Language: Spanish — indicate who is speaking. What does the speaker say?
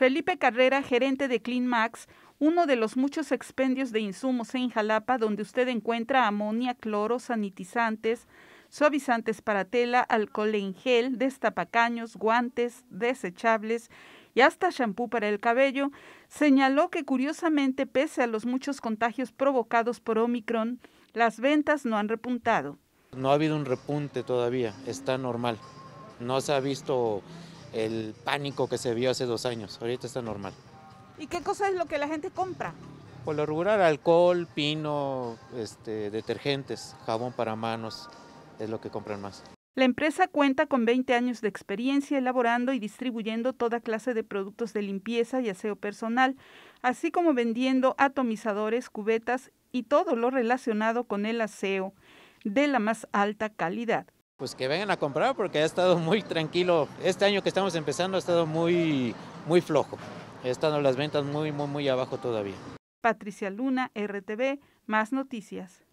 Speaker 1: Felipe Carrera, gerente de Max, uno de los muchos expendios de insumos en Jalapa donde usted encuentra amonía, cloro, sanitizantes, suavizantes para tela, alcohol en gel, destapacaños, guantes, desechables y hasta champú para el cabello, señaló que curiosamente pese a los muchos contagios provocados por Omicron, las ventas no han repuntado.
Speaker 2: No ha habido un repunte todavía, está normal. No se ha visto el pánico que se vio hace dos años. Ahorita está normal.
Speaker 3: ¿Y qué cosa es lo que la gente compra?
Speaker 2: Por lo regular, alcohol, pino, este, detergentes, jabón para manos, es lo que compran más.
Speaker 1: La empresa cuenta con 20 años de experiencia elaborando y distribuyendo toda clase de productos de limpieza y aseo personal, así como vendiendo atomizadores, cubetas y todo lo relacionado con el aseo de la más alta calidad.
Speaker 2: Pues que vengan a comprar porque ha estado muy tranquilo. Este año que estamos empezando ha estado muy, muy flojo. Están las ventas muy, muy, muy abajo todavía.
Speaker 1: Patricia Luna, RTV, más noticias.